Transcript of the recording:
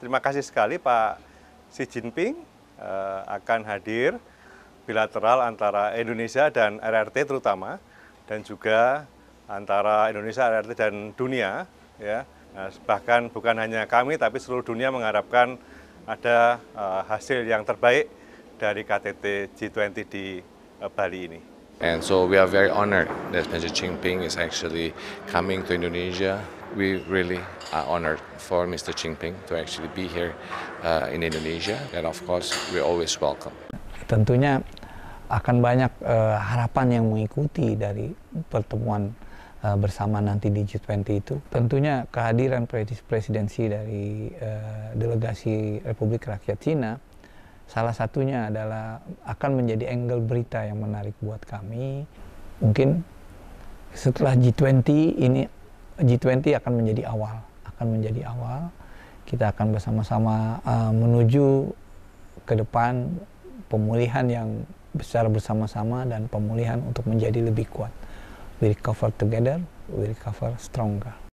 terima kasih sekali Pak Xi Jinping eh, akan hadir bilateral antara Indonesia dan RRT terutama dan juga antara Indonesia, RRT dan dunia ya. Nah, bahkan bukan hanya kami tapi seluruh dunia mengharapkan ada uh, hasil yang terbaik dari KTT G20 di uh, Bali ini. And so we are very honored that Mr. Jinping is actually coming to Indonesia we really are honored for Mr. Jinping to actually be here uh, in Indonesia, and of course we always welcome. Tentunya akan banyak uh, harapan yang mengikuti dari pertemuan uh, bersama nanti di G20 itu. Tentunya kehadiran presidensi dari uh, delegasi Republik Rakyat Cina salah satunya adalah akan menjadi angle berita yang menarik buat kami. Mungkin setelah G20 ini G20 akan menjadi awal, akan menjadi awal. Kita akan bersama-sama uh, menuju ke depan pemulihan yang besar bersama-sama dan pemulihan untuk menjadi lebih kuat. We recover together, we recover stronger.